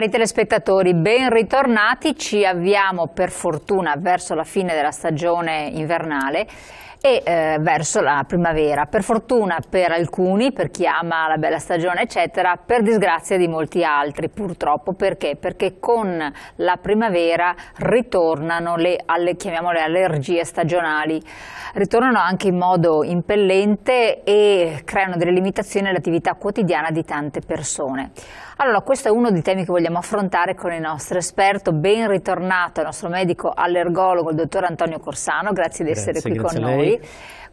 Cari telespettatori, ben ritornati, ci avviamo per fortuna verso la fine della stagione invernale e eh, verso la primavera. Per fortuna per alcuni, per chi ama la bella stagione eccetera, per disgrazia di molti altri purtroppo. Perché? Perché con la primavera ritornano le, alle, chiamiamole allergie stagionali, ritornano anche in modo impellente e creano delle limitazioni all'attività quotidiana di tante persone. Allora, questo è uno dei temi che vogliamo affrontare con il nostro esperto, ben ritornato, il nostro medico allergologo, il dottor Antonio Corsano, grazie di grazie, essere qui con noi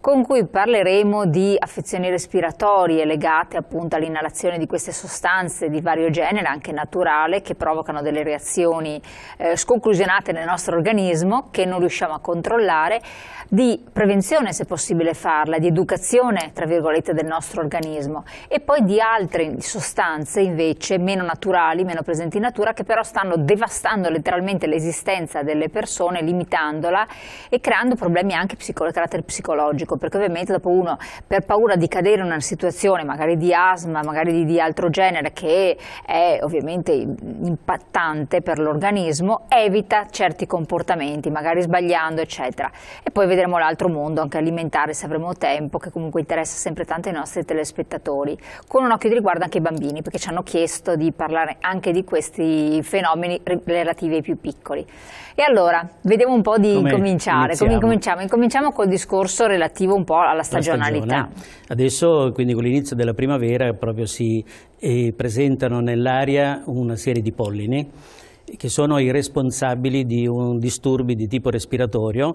con cui parleremo di affezioni respiratorie legate appunto all'inalazione di queste sostanze di vario genere, anche naturale, che provocano delle reazioni eh, sconclusionate nel nostro organismo che non riusciamo a controllare, di prevenzione se possibile farla, di educazione tra virgolette del nostro organismo e poi di altre sostanze invece meno naturali, meno presenti in natura che però stanno devastando letteralmente l'esistenza delle persone, limitandola e creando problemi anche di carattere psicologico perché ovviamente dopo uno per paura di cadere in una situazione magari di asma, magari di, di altro genere che è ovviamente impattante per l'organismo, evita certi comportamenti, magari sbagliando eccetera. E poi vedremo l'altro mondo, anche alimentare se avremo tempo, che comunque interessa sempre tanto ai nostri telespettatori, con un occhio di riguardo anche ai bambini, perché ci hanno chiesto di parlare anche di questi fenomeni relativi ai più piccoli. E allora, vediamo un po' di Come cominciare. Iniziamo. Come incominciamo? Incominciamo col discorso relativo relativo un po' alla stagionalità. Adesso quindi con l'inizio della primavera proprio si eh, presentano nell'aria una serie di pollini che sono i responsabili di un disturbi di tipo respiratorio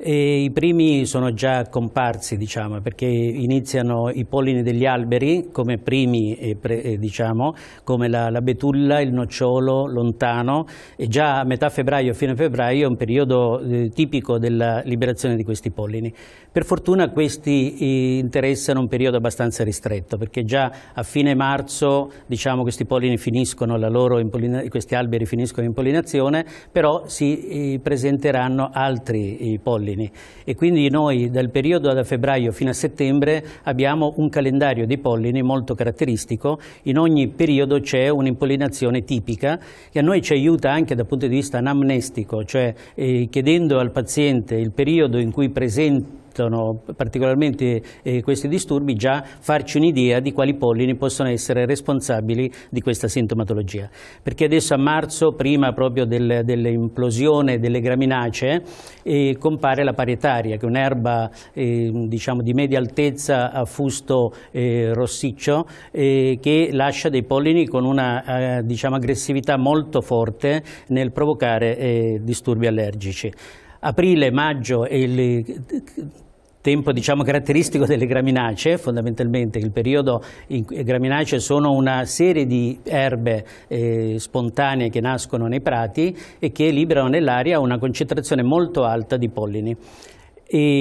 e I primi sono già comparsi, diciamo, perché iniziano i pollini degli alberi come primi, eh, pre, eh, diciamo, come la, la, betulla, il nocciolo lontano, e già a metà febbraio, fine febbraio, è un periodo eh, tipico della liberazione di questi pollini. Per fortuna questi eh, interessano un periodo abbastanza ristretto, perché già a fine marzo, diciamo, questi pollini finiscono la loro questi alberi finiscono in pollinazione, però si eh, presenteranno altri eh, pollini Pellini e quindi noi dal periodo da febbraio fino a settembre abbiamo un calendario di pollini molto caratteristico, in ogni periodo c'è un'impollinazione tipica che a noi ci aiuta anche dal punto di vista anamnestico, cioè eh, chiedendo al paziente il periodo in cui presenta esistono particolarmente eh, questi disturbi, già farci un'idea di quali pollini possono essere responsabili di questa sintomatologia. Perché adesso a marzo, prima proprio del, dell'implosione delle graminacee, eh, compare la parietaria, che è un'erba eh, diciamo, di media altezza a fusto eh, rossiccio, eh, che lascia dei pollini con una eh, diciamo, aggressività molto forte nel provocare disturbi allergici aprile, maggio e le tempo diciamo, caratteristico delle graminacee, fondamentalmente il periodo in cui le graminacee sono una serie di erbe eh, spontanee che nascono nei prati e che liberano nell'aria una concentrazione molto alta di pollini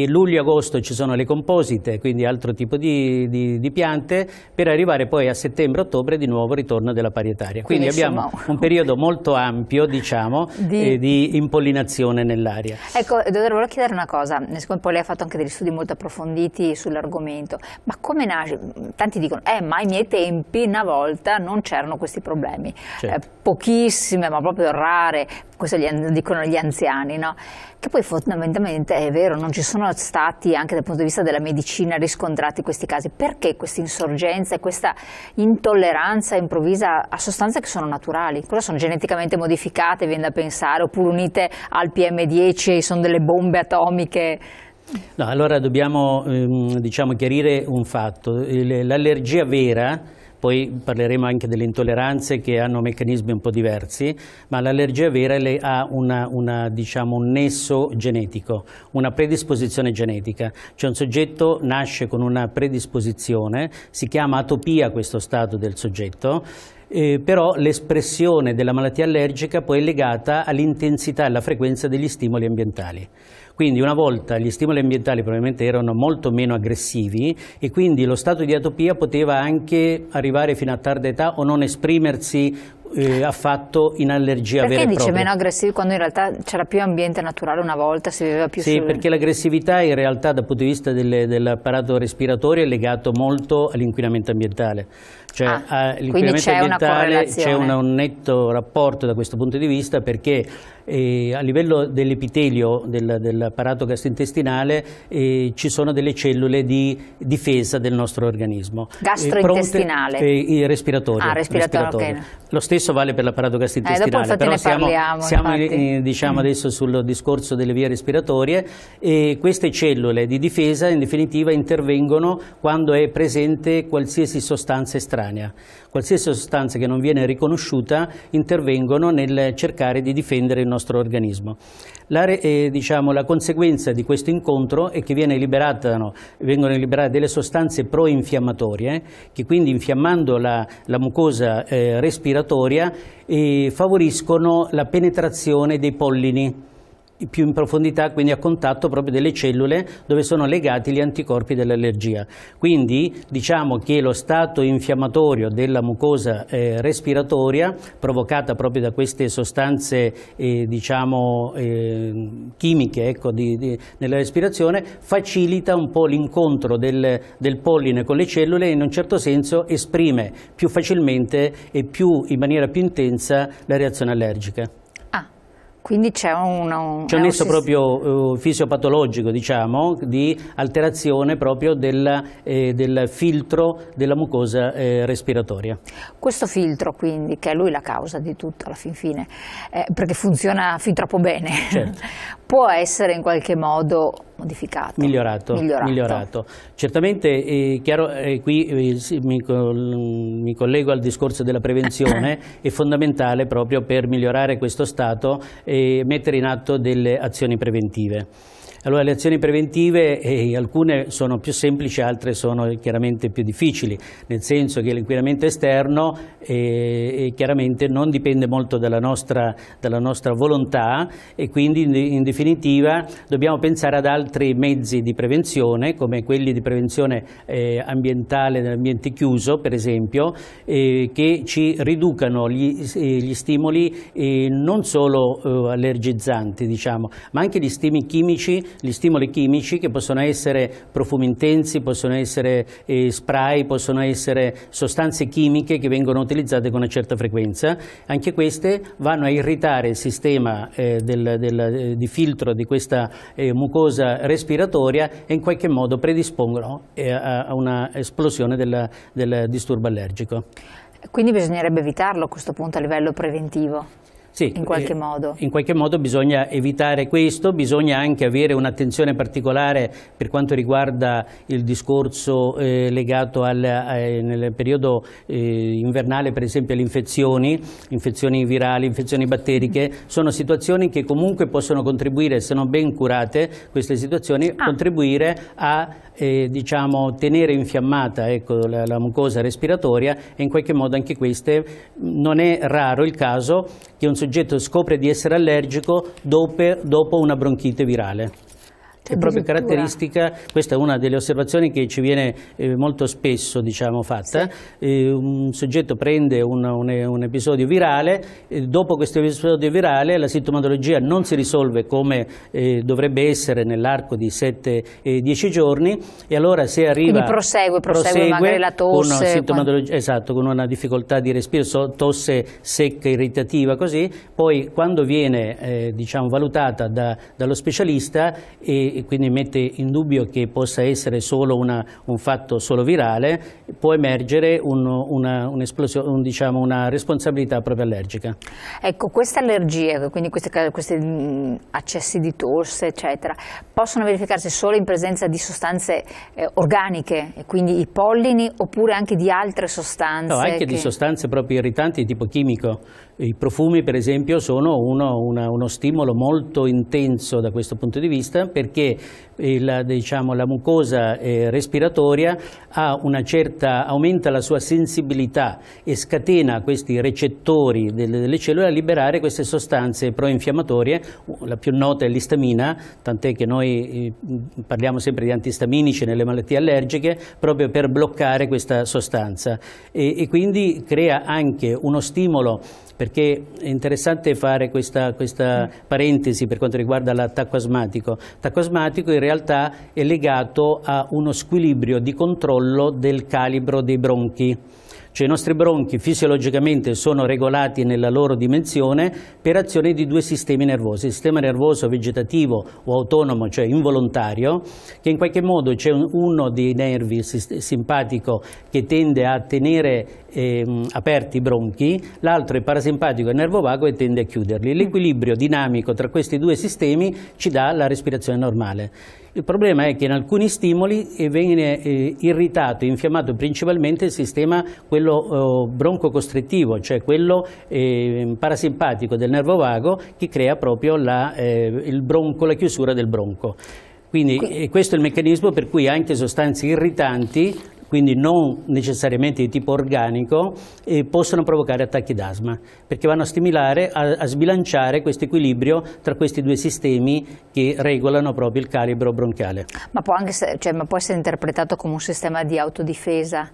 luglio-agosto ci sono le composite, quindi altro tipo di, di, di piante, per arrivare poi a settembre-ottobre di nuovo ritorno della parietaria. Quindi, quindi abbiamo insomma... un periodo molto ampio, diciamo, di, eh, di impollinazione nell'aria. Ecco, dottore, volevo chiedere una cosa, siccome poi lei ha fatto anche degli studi molto approfonditi sull'argomento, ma come nasce? Tanti dicono, eh, ma ai miei tempi una volta non c'erano questi problemi, certo. eh, pochissime, ma proprio rare, questo dicono gli anziani, no? che poi fondamentalmente è vero, non ci sono stati anche dal punto di vista della medicina riscontrati questi casi. Perché questa insorgenza e questa intolleranza improvvisa a sostanze che sono naturali? Cosa sono geneticamente modificate, viene da pensare, oppure unite al PM10 e sono delle bombe atomiche? No, allora dobbiamo ehm, diciamo, chiarire un fatto. L'allergia vera poi parleremo anche delle intolleranze che hanno meccanismi un po' diversi, ma l'allergia vera ha una, una, diciamo, un nesso genetico, una predisposizione genetica, cioè un soggetto nasce con una predisposizione, si chiama atopia questo stato del soggetto, eh, però l'espressione della malattia allergica poi è legata all'intensità e alla frequenza degli stimoli ambientali. Quindi una volta gli stimoli ambientali probabilmente erano molto meno aggressivi e quindi lo stato di atopia poteva anche arrivare fino a tarda età o non esprimersi eh, affatto in allergia perché vera e propria. Perché dice meno aggressivi quando in realtà c'era più ambiente naturale una volta, si viveva più Sì, sul... perché l'aggressività in realtà dal punto di vista dell'apparato respiratorio è legato molto all'inquinamento ambientale. Cioè ah, all'inquinamento ambientale c'è un netto rapporto da questo punto di vista perché eh, a livello dell'epitelio del, dell'apparato gastrointestinale eh, ci sono delle cellule di difesa del nostro organismo. Gastrointestinale? Eh, pronte, eh, respiratorio. Ah, respiratorio, respiratorio. Okay. Lo stesso stesso vale per l'apparato gastrointestinale, eh, però siamo, parliamo, siamo in, diciamo mm. adesso sul discorso delle vie respiratorie e queste cellule di difesa in definitiva intervengono quando è presente qualsiasi sostanza estranea. Qualsiasi sostanza che non viene riconosciuta intervengono nel cercare di difendere il nostro organismo. La, eh, diciamo, la conseguenza di questo incontro è che liberata, no, vengono liberate delle sostanze proinfiammatorie che quindi infiammando la, la mucosa eh, respiratoria Vittoria e favoriscono la penetrazione dei pollini più in profondità, quindi a contatto proprio delle cellule dove sono legati gli anticorpi dell'allergia. Quindi diciamo che lo stato infiammatorio della mucosa eh, respiratoria, provocata proprio da queste sostanze eh, diciamo, eh, chimiche ecco, di, di, nella respirazione, facilita un po' l'incontro del, del polline con le cellule e in un certo senso esprime più facilmente e più, in maniera più intensa la reazione allergica. Quindi c'è un... c'è un nesso proprio eh, fisiopatologico, diciamo, di alterazione proprio del, eh, del filtro della mucosa eh, respiratoria. Questo filtro, quindi, che è lui la causa di tutto alla fin fine, eh, perché funziona fin troppo bene, certo. può essere in qualche modo modificato. Migliorato. migliorato. migliorato. Certamente, è eh, chiaro, eh, qui eh, mi, mi, collego al discorso della prevenzione, è fondamentale proprio per migliorare questo stato e mettere in atto delle azioni preventive. Allora le azioni preventive eh, alcune sono più semplici, altre sono chiaramente più difficili, nel senso che l'inquinamento esterno eh, eh, chiaramente non dipende molto dalla nostra, dalla nostra volontà e quindi in, in, definitiva dobbiamo pensare ad altri mezzi di prevenzione come quelli di prevenzione eh, ambientale nell'ambiente chiuso per esempio eh, che ci riducano gli, eh, gli stimoli non solo allergizzanti diciamo, ma anche gli stimoli chimici gli stimoli chimici che possono essere profumi intensi, possono essere eh, spray, possono essere sostanze chimiche che vengono utilizzate con una certa frequenza, anche queste vanno a irritare il sistema eh, del, del, eh, di filtro di questa eh, mucosa respiratoria e in qualche modo predispongono eh, a una esplosione del, del disturbo allergico. Quindi bisognerebbe evitarlo a questo punto a livello preventivo? Sì, in qualche eh, modo. In qualche modo bisogna evitare questo, bisogna anche avere un'attenzione particolare per quanto riguarda il discorso eh, legato al, eh, nel periodo eh, invernale per esempio alle infezioni, infezioni virali, infezioni batteriche, sono situazioni che comunque possono contribuire, se non ben curate queste situazioni, ah. contribuire a eh, diciamo, tenere infiammata ecco, la, la, mucosa respiratoria e in qualche modo anche queste non è raro il caso che un soggetto scopre di essere allergico dopo, dopo una bronchite virale è proprio caratteristica, questa è una delle osservazioni che ci viene eh, molto spesso diciamo, fatta, sì. eh, un soggetto prende un, un, un episodio virale, eh, dopo questo episodio virale la sintomatologia non si risolve come eh, dovrebbe essere nell'arco di 7-10 giorni e allora se arriva... Quindi prosegue, prosegue, prosegue magari la tosse... Con esatto, con una difficoltà di respiro, so, tosse secca, irritativa, così, poi quando viene eh, diciamo, valutata da, dallo specialista... E, eh, e quindi mette in dubbio che possa essere solo una, un fatto solo virale, può emergere un, una, un un, diciamo, una responsabilità proprio allergica. Ecco, queste allergie, quindi questi, questi mm, accessi di tosse, eccetera, possono verificarsi solo in presenza di sostanze eh, organiche, quindi i pollini, oppure anche di altre sostanze? No, anche che... di sostanze proprio irritanti di tipo chimico i profumi per esempio sono uno, una, uno stimolo molto intenso da questo punto di vista perché il, diciamo, la mucosa eh, respiratoria certa, aumenta la sua sensibilità e scatena questi recettori delle, delle cellule a liberare queste sostanze proinfiammatorie, la più nota è l'istamina, tant'è che noi eh, parliamo sempre di antistaminici nelle malattie allergiche, proprio per bloccare questa sostanza e, e quindi crea anche uno stimolo perché è interessante fare questa, questa parentesi per quanto riguarda l'attacco asmatico. L'attacco asmatico in realtà realtà è legato a uno squilibrio di controllo del calibro dei bronchi. Cioè i nostri bronchi fisiologicamente sono regolati nella loro dimensione per azione di due sistemi nervosi, il sistema nervoso vegetativo o autonomo, cioè involontario, che in qualche modo c'è uno dei nervi simpatico che tende a tenere ehm, aperti i bronchi, l'altro è parasimpatico e nervo vago e tende a chiuderli. L'equilibrio dinamico tra questi due sistemi ci dà la respirazione normale. Il problema è che in alcuni stimoli eh, viene eh, irritato, infiammato principalmente il sistema quello eh, broncocostrittivo, cioè quello eh, parasimpatico del nervo vago che crea proprio la, eh, bronco, la chiusura del bronco. Quindi eh, questo è il meccanismo per cui anche sostanze irritanti quindi non necessariamente di tipo organico, eh, possono provocare attacchi d'asma, perché vanno a stimolare, a, a sbilanciare questo equilibrio tra questi due sistemi che regolano proprio il calibro bronchiale. Ma può, anche, cioè, ma può essere interpretato come un sistema di autodifesa?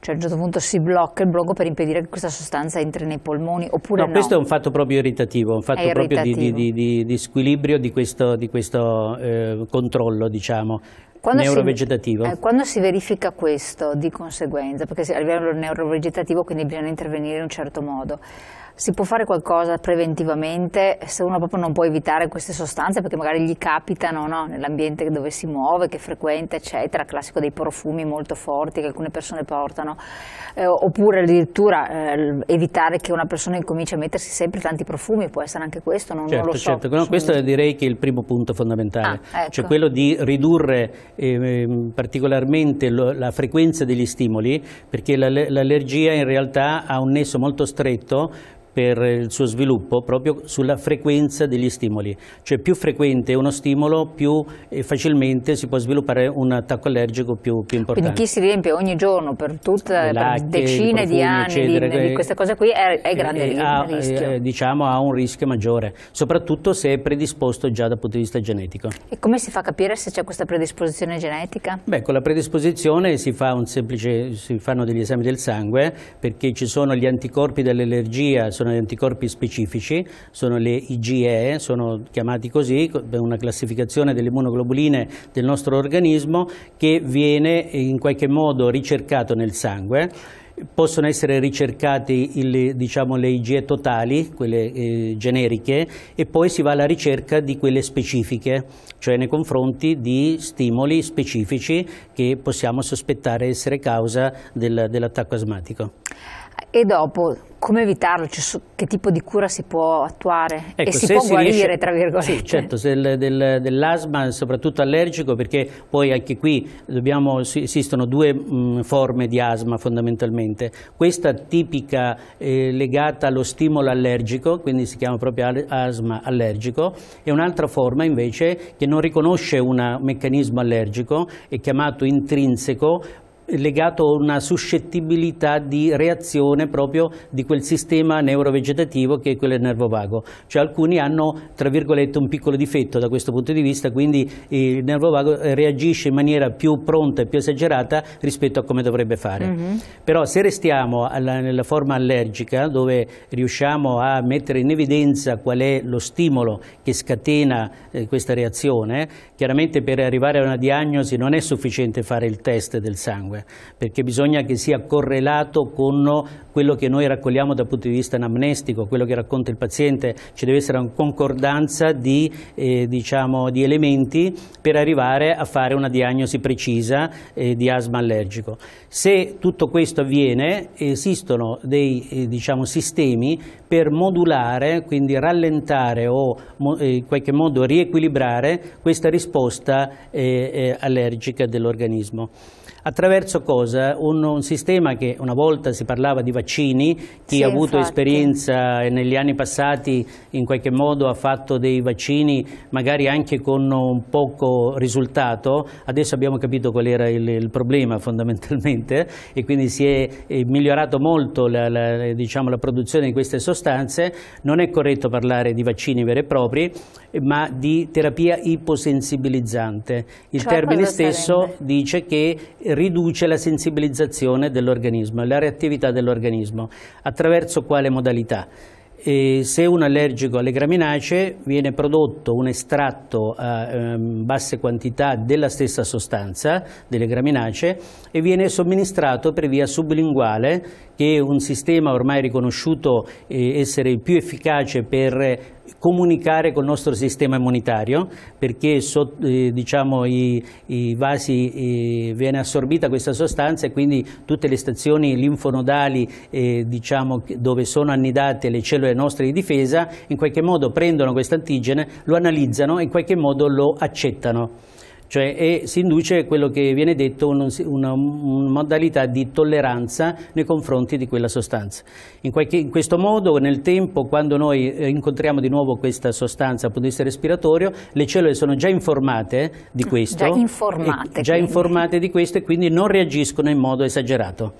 cioè a un certo punto si blocca il blocco per impedire che questa sostanza entri nei polmoni oppure no, no? questo è un fatto proprio irritativo, un fatto irritativo. proprio di, di, di, di, squilibrio di questo, questo eh, controllo diciamo quando neurovegetativo. Si, eh, quando si verifica questo di conseguenza, perché a livello neurovegetativo quindi bisogna intervenire in un certo modo, si può fare qualcosa preventivamente se uno proprio non può evitare queste sostanze perché magari gli capitano no? nell'ambiente dove si muove, che frequenta, eccetera, classico dei profumi molto forti che alcune persone portano, eh, oppure addirittura eh, evitare che una persona incominci a mettersi sempre tanti profumi, può essere anche questo, non, certo, non lo so. Certo, no, questo è, direi che è il primo punto fondamentale, ah, cioè ecco. cioè quello di ridurre eh, particolarmente lo, la frequenza degli stimoli perché l'allergia in realtà ha un nesso molto stretto per il suo sviluppo proprio sulla frequenza degli stimoli, cioè più frequente uno stimolo più eh, facilmente si può sviluppare un attacco allergico più, più importante. Quindi chi si riempie ogni giorno per, tutta, Lacche, per decine profumi, di anni eccetera, di, di, questa cosa qui è, è grande è, eh, eh, ha, rischio. È, diciamo ha un rischio maggiore, soprattutto se è predisposto già dal punto di vista genetico. E come si fa a capire se c'è questa predisposizione genetica? Beh, con la predisposizione si, fa un semplice, si fanno degli esami del sangue perché ci sono gli anticorpi dell'allergia, sono esistono gli anticorpi specifici, sono le IgE, sono chiamati così, una classificazione delle immunoglobuline del nostro organismo che viene in qualche modo ricercato nel sangue possono essere ricercate diciamo, le IgE totali, quelle eh, generiche, e poi si va alla ricerca di quelle specifiche, cioè nei confronti di stimoli specifici che possiamo sospettare essere causa del, dell'attacco asmatico. E dopo, come evitarlo? Cioè, che tipo di cura si può attuare? Ecco, e si può si guarire, riesce... tra virgolette? Sì, certo, del, del, dell'asma, soprattutto allergico, perché poi anche qui dobbiamo, esistono due mh, forme di asma fondamentalmente. Questa tipica eh, legata allo stimolo allergico, quindi si chiama proprio asma allergico, e un'altra forma invece che non riconosce un meccanismo allergico, è chiamato intrinseco, legato a una suscettibilità di reazione proprio di quel sistema neurovegetativo che è quello del nervo vago. Cioè alcuni hanno, tra virgolette, un piccolo difetto da questo punto di vista, quindi il nervo vago reagisce in maniera più pronta e più esagerata rispetto a come dovrebbe fare. Mm -hmm. Però se restiamo alla, nella forma allergica, dove riusciamo a mettere in evidenza qual è lo stimolo che scatena eh, questa reazione, chiaramente per arrivare a una diagnosi non è sufficiente fare il test del sangue, 19, perché bisogna che sia correlato con quello che noi raccogliamo dal punto di vista anamnestico, quello che racconta il paziente, ci deve essere una concordanza di, eh, diciamo, di elementi per arrivare a fare una diagnosi precisa eh, di asma allergico. Se tutto questo avviene esistono dei eh, diciamo, sistemi per modulare, quindi rallentare o eh, in qualche modo riequilibrare questa risposta eh, eh, allergica dell'organismo. Attraverso cosa? Un, un, sistema che una volta si parlava di vaccini, chi sì, ha avuto infatti. esperienza negli anni passati in qualche modo ha fatto dei vaccini magari anche con un poco risultato, adesso abbiamo capito qual era il, il problema fondamentalmente e quindi si è, è migliorato molto la, la, diciamo, la produzione di queste sostanze, non è corretto parlare di vaccini veri e propri ma di terapia iposensibilizzante. Il cioè termine stesso sarebbe? dice che eh, riduce la sensibilizzazione dell'organismo la reattività dell'organismo. Attraverso quale modalità? E se è allergico alle graminacee viene prodotto un estratto a ehm, basse quantità della stessa sostanza, delle graminacee, e viene somministrato per via sublinguale, che è un sistema ormai riconosciuto eh, essere il più efficace per comunicare col nostro sistema immunitario perché so, eh, diciamo, i, i vasi eh, viene assorbita questa sostanza e quindi tutte le stazioni linfonodali eh, diciamo, dove sono annidate le cellule nostre di difesa in qualche modo prendono questo antigene, lo analizzano e in qualche modo lo accettano cioè e si induce quello che viene detto un, una, una, modalità di tolleranza nei confronti di quella sostanza. In, qualche, in, questo modo nel tempo quando noi eh, incontriamo di nuovo questa sostanza dal punto di vista respiratorio le cellule sono già informate di mm, questo, già informate, e, già informate di questo e quindi non reagiscono in modo esagerato.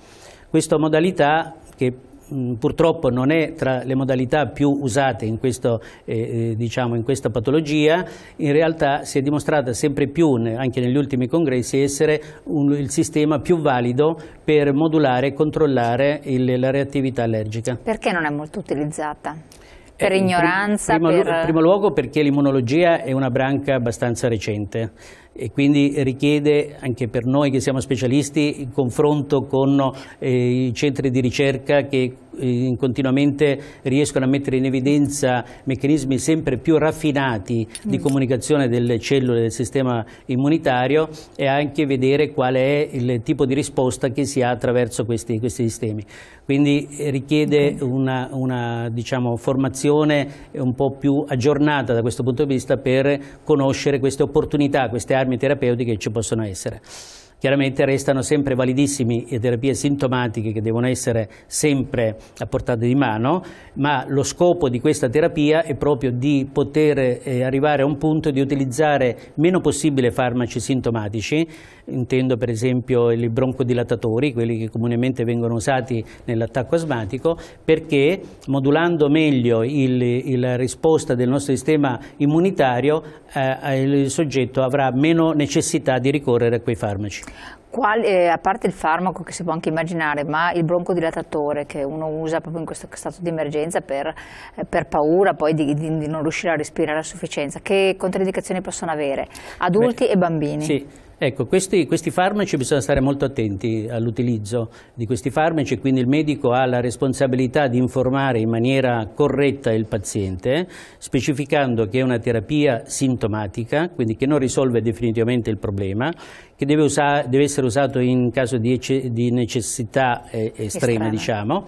Questa modalità che Mm, purtroppo non è tra le modalità più usate in, questo, eh, eh, diciamo, in, questa patologia, in realtà si è dimostrata sempre più, anche negli ultimi congressi, essere un, il sistema più valido per modulare e controllare il, la reattività allergica. Perché non è molto utilizzata? Eh, per ignoranza? In primo, primo luogo perché l'immunologia è una branca abbastanza recente e quindi richiede anche per noi che siamo specialisti il confronto con eh, i centri di ricerca che eh, continuamente riescono a mettere in evidenza meccanismi sempre più raffinati di mm. comunicazione delle cellule del sistema immunitario e anche vedere qual è il tipo di risposta che si ha attraverso questi, questi sistemi. Quindi eh, richiede una, una diciamo, formazione un po' più aggiornata da questo punto di vista per conoscere queste opportunità, queste armi armi terapeutiche ci possono essere. Chiaramente restano sempre validissimi le terapie sintomatiche che devono essere sempre a portata di mano, ma lo scopo di questa terapia è proprio di poter eh, arrivare a un punto di utilizzare meno possibile farmaci sintomatici, intendo per esempio i broncodilatatori, quelli che comunemente vengono usati nell'attacco asmatico, perché modulando meglio la risposta del nostro sistema immunitario eh, il soggetto avrà meno necessità di ricorrere a quei farmaci. Qual, eh, a parte il farmaco che si può anche immaginare, ma il broncodilatatore che uno usa proprio in questo stato di emergenza per, eh, per paura poi di, di, di, non riuscire a respirare a sufficienza, che controindicazioni possono avere adulti Beh, e bambini? Sì. Ecco, questi, questi farmaci bisogna stare molto attenti all'utilizzo di questi farmaci, quindi il medico ha la responsabilità di informare in maniera corretta il paziente, specificando che è una terapia sintomatica, quindi che non risolve definitivamente il problema, che deve, deve essere usato in caso di, di necessità eh, estrema, estrema, diciamo,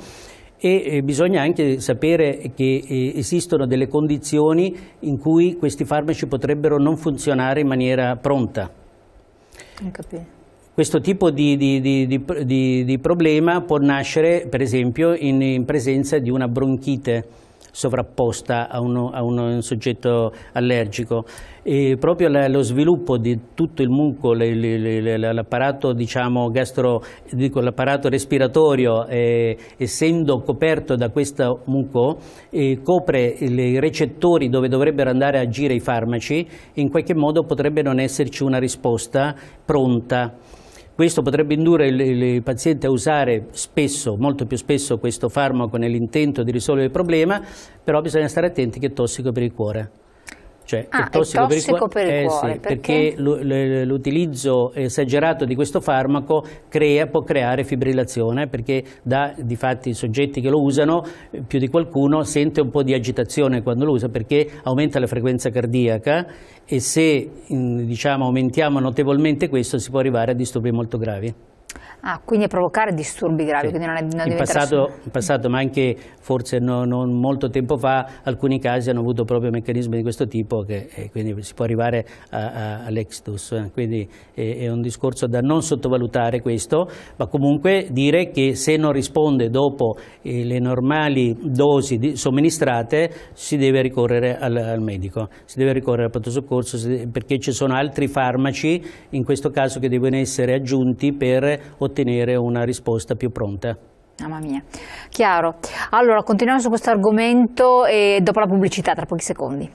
e bisogna anche sapere che eh, esistono delle condizioni in cui questi farmaci potrebbero non funzionare in maniera pronta. Questo tipo di, di, di, di, problema può nascere, per esempio, in, in presenza di una bronchite sovrapposta a, uno, a, uno, un soggetto allergico. E proprio la, lo sviluppo di tutto il muco, l'apparato diciamo, respiratorio, eh, essendo coperto da questo muco, eh, copre i recettori dove dovrebbero andare a agire i farmaci, in qualche modo potrebbe non esserci una risposta pronta. Questo potrebbe indurre il, il, paziente a usare spesso, molto più spesso, questo farmaco nell'intento di risolvere il problema, però bisogna stare attenti che è tossico per il cuore. Cioè, ah, è tossico, è tossico per il, per il eh, cuore, sì, perché, perché l'utilizzo esagerato di questo farmaco crea, può creare fibrillazione perché da, di fatti i soggetti che lo usano, più di qualcuno sente un po' di agitazione quando lo usa perché aumenta la frequenza cardiaca e se diciamo, aumentiamo notevolmente questo si può arrivare a disturbi molto gravi. Ah, quindi provocare disturbi gravi, sì. quindi non è non in, passato, in passato, ma anche forse non, non molto tempo fa, alcuni casi hanno avuto proprio meccanismi di questo tipo che eh, quindi si può arrivare all'extus. Quindi è, eh, è, un discorso da non sottovalutare questo, ma comunque dire che se non risponde dopo eh, le normali dosi di, somministrate si deve ricorrere al, al, medico, si deve ricorrere al pronto soccorso perché ci sono altri farmaci in questo caso che devono essere aggiunti per ottenere ottenere una risposta più pronta. Mamma mia, chiaro. Allora, continuiamo su questo argomento e dopo la pubblicità, tra pochi secondi.